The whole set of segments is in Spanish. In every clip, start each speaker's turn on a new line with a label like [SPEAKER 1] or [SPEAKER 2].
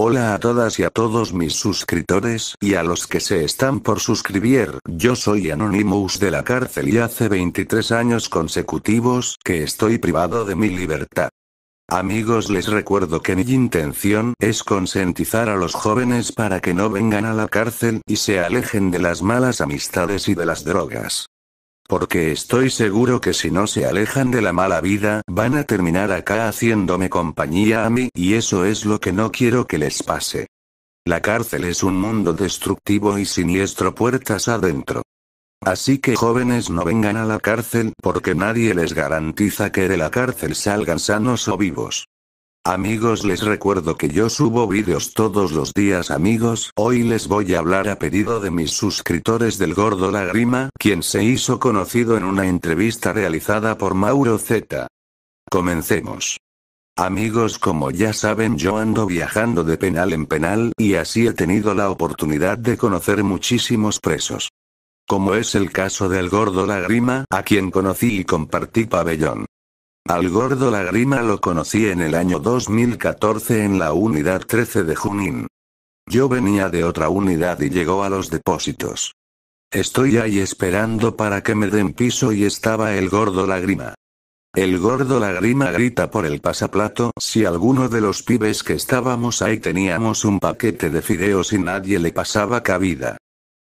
[SPEAKER 1] Hola a todas y a todos mis suscriptores y a los que se están por suscribir. Yo soy Anonymous de la cárcel y hace 23 años consecutivos que estoy privado de mi libertad. Amigos les recuerdo que mi intención es consentizar a los jóvenes para que no vengan a la cárcel y se alejen de las malas amistades y de las drogas. Porque estoy seguro que si no se alejan de la mala vida, van a terminar acá haciéndome compañía a mí, y eso es lo que no quiero que les pase. La cárcel es un mundo destructivo y siniestro puertas adentro. Así que jóvenes no vengan a la cárcel porque nadie les garantiza que de la cárcel salgan sanos o vivos. Amigos les recuerdo que yo subo vídeos todos los días amigos, hoy les voy a hablar a pedido de mis suscriptores del Gordo Lagrima, quien se hizo conocido en una entrevista realizada por Mauro Z. Comencemos. Amigos como ya saben yo ando viajando de penal en penal y así he tenido la oportunidad de conocer muchísimos presos. Como es el caso del Gordo Lagrima, a quien conocí y compartí pabellón. Al gordo Lagrima lo conocí en el año 2014 en la unidad 13 de Junín. Yo venía de otra unidad y llegó a los depósitos. Estoy ahí esperando para que me den piso y estaba el gordo Lagrima. El gordo Lagrima grita por el pasaplato si alguno de los pibes que estábamos ahí teníamos un paquete de fideos y nadie le pasaba cabida.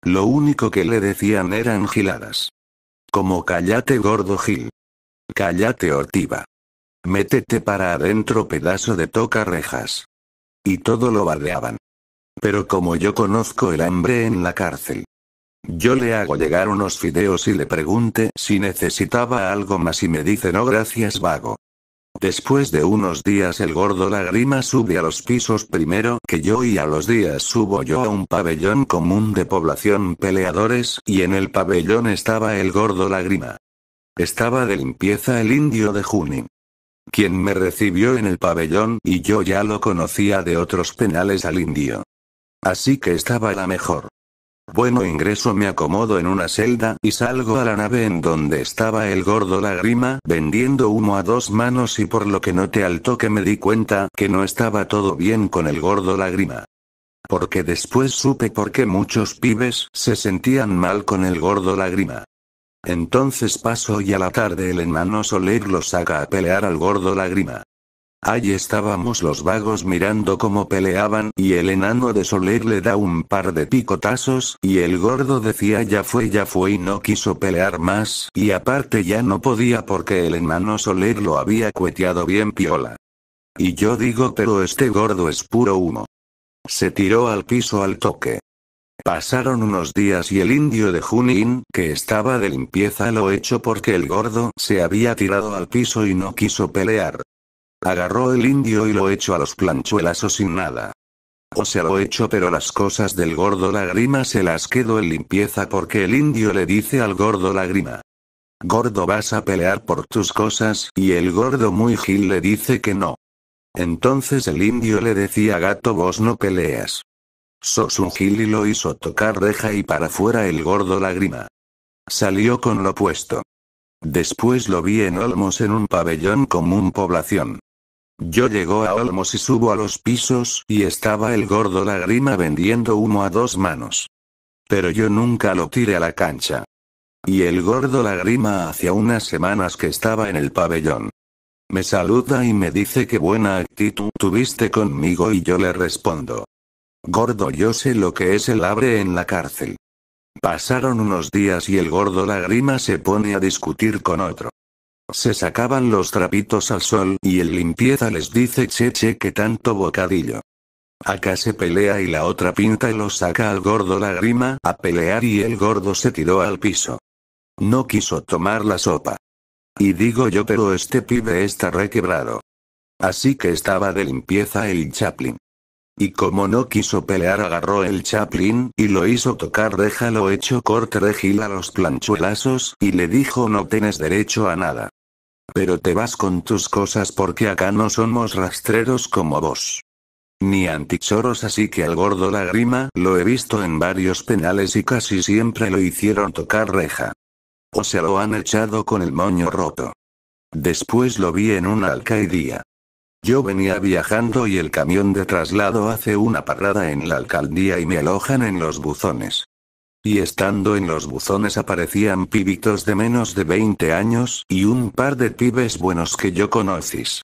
[SPEAKER 1] Lo único que le decían eran giladas. Como callate gordo Gil. Cállate Ortiva. Métete para adentro pedazo de toca rejas. Y todo lo badeaban. Pero como yo conozco el hambre en la cárcel. Yo le hago llegar unos fideos y le pregunte si necesitaba algo más y me dice no gracias vago. Después de unos días el gordo lágrima sube a los pisos primero que yo y a los días subo yo a un pabellón común de población peleadores y en el pabellón estaba el gordo lágrima. Estaba de limpieza el indio de Junín. Quien me recibió en el pabellón y yo ya lo conocía de otros penales al indio. Así que estaba la mejor. Bueno ingreso me acomodo en una celda y salgo a la nave en donde estaba el gordo lágrima vendiendo humo a dos manos y por lo que no te alto que me di cuenta que no estaba todo bien con el gordo lágrima. Porque después supe por qué muchos pibes se sentían mal con el gordo lágrima. Entonces pasó y a la tarde el enano Soler lo saca a pelear al gordo lágrima. Allí estábamos los vagos mirando cómo peleaban y el enano de Soler le da un par de picotazos y el gordo decía ya fue ya fue y no quiso pelear más y aparte ya no podía porque el enano Soler lo había cueteado bien piola. Y yo digo pero este gordo es puro humo. Se tiró al piso al toque. Pasaron unos días y el indio de Junín, que estaba de limpieza, lo echó porque el gordo se había tirado al piso y no quiso pelear. Agarró el indio y lo echó a los planchuelas o sin nada. O se lo echó pero las cosas del gordo lágrima se las quedó en limpieza porque el indio le dice al gordo lágrima. Gordo vas a pelear por tus cosas y el gordo muy gil le dice que no. Entonces el indio le decía gato vos no peleas. Sosun y lo hizo tocar reja y para fuera el gordo lágrima. Salió con lo puesto. Después lo vi en Olmos en un pabellón común población. Yo llego a Olmos y subo a los pisos y estaba el gordo lagrima vendiendo humo a dos manos. Pero yo nunca lo tiré a la cancha. Y el gordo lágrima hacía unas semanas que estaba en el pabellón. Me saluda y me dice qué buena actitud tuviste conmigo y yo le respondo. Gordo yo sé lo que es el abre en la cárcel. Pasaron unos días y el gordo lagrima se pone a discutir con otro. Se sacaban los trapitos al sol y el limpieza les dice che che que tanto bocadillo. Acá se pelea y la otra pinta y lo saca al gordo lagrima a pelear y el gordo se tiró al piso. No quiso tomar la sopa. Y digo yo pero este pibe está requebrado. Así que estaba de limpieza el Chaplin. Y como no quiso pelear agarró el chaplin, y lo hizo tocar reja lo hecho corte de a los planchuelazos, y le dijo no tienes derecho a nada. Pero te vas con tus cosas porque acá no somos rastreros como vos. Ni antichoros así que al gordo lágrima lo he visto en varios penales y casi siempre lo hicieron tocar reja. O se lo han echado con el moño roto. Después lo vi en una alcaidía. Yo venía viajando y el camión de traslado hace una parada en la alcaldía y me alojan en los buzones. Y estando en los buzones aparecían pibitos de menos de 20 años y un par de pibes buenos que yo conocís.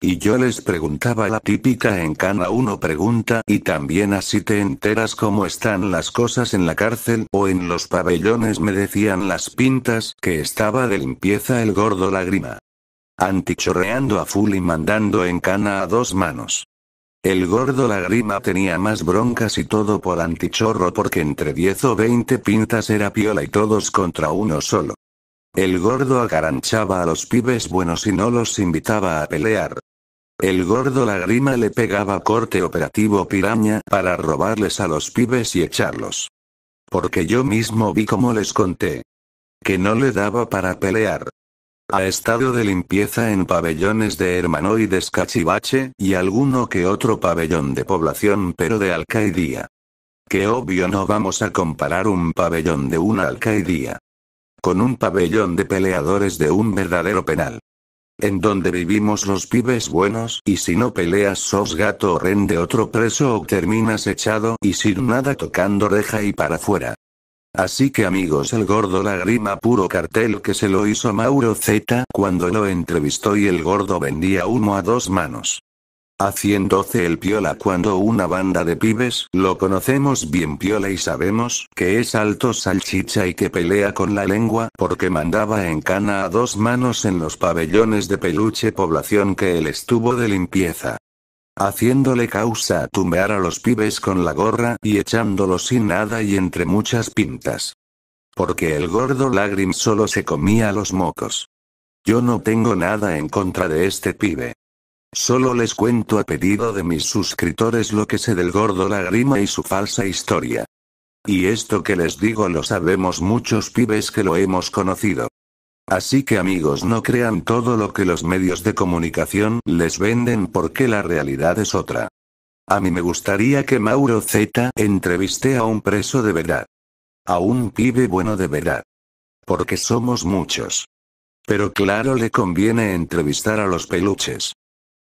[SPEAKER 1] Y yo les preguntaba la típica en cana uno pregunta y también así te enteras cómo están las cosas en la cárcel o en los pabellones me decían las pintas que estaba de limpieza el gordo lágrima antichorreando a full y mandando en cana a dos manos. El gordo lagrima tenía más broncas y todo por antichorro porque entre 10 o 20 pintas era piola y todos contra uno solo. El gordo agaranchaba a los pibes buenos y no los invitaba a pelear. El gordo lagrima le pegaba corte operativo piraña para robarles a los pibes y echarlos. Porque yo mismo vi como les conté. Que no le daba para pelear ha estado de limpieza en pabellones de Hermanoides Cachivache y alguno que otro pabellón de población pero de alcaidía. Que obvio no vamos a comparar un pabellón de una alcaidía con un pabellón de peleadores de un verdadero penal. En donde vivimos los pibes buenos y si no peleas sos gato o rende otro preso o terminas echado y sin nada tocando reja y para afuera. Así que amigos, el gordo lagrima puro cartel que se lo hizo Mauro Z cuando lo entrevistó y el gordo vendía humo a dos manos. Haciéndose el piola cuando una banda de pibes, lo conocemos bien piola y sabemos que es alto salchicha y que pelea con la lengua porque mandaba en cana a dos manos en los pabellones de peluche población que él estuvo de limpieza haciéndole causa a tumbear a los pibes con la gorra y echándolos sin nada y entre muchas pintas. Porque el gordo lágrim solo se comía los mocos. Yo no tengo nada en contra de este pibe. Solo les cuento a pedido de mis suscriptores lo que sé del gordo lágrima y su falsa historia. Y esto que les digo lo sabemos muchos pibes que lo hemos conocido. Así que amigos no crean todo lo que los medios de comunicación les venden porque la realidad es otra. A mí me gustaría que Mauro Z entreviste a un preso de verdad. A un pibe bueno de verdad. Porque somos muchos. Pero claro le conviene entrevistar a los peluches.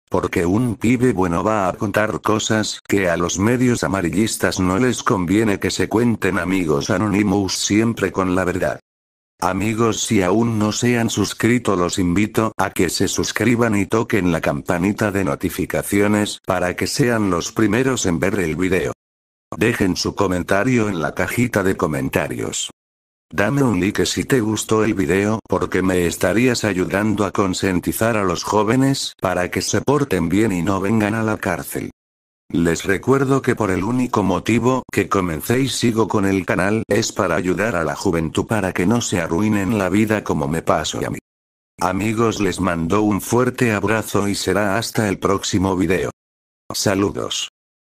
[SPEAKER 1] Porque un pibe bueno va a contar cosas que a los medios amarillistas no les conviene que se cuenten amigos anónimos siempre con la verdad. Amigos si aún no se han suscrito los invito a que se suscriban y toquen la campanita de notificaciones para que sean los primeros en ver el video. Dejen su comentario en la cajita de comentarios. Dame un like si te gustó el video porque me estarías ayudando a consentizar a los jóvenes para que se porten bien y no vengan a la cárcel. Les recuerdo que por el único motivo que comencéis sigo con el canal es para ayudar a la juventud para que no se arruinen la vida como me paso a mí. Amigos les mando un fuerte abrazo y será hasta el próximo video. Saludos.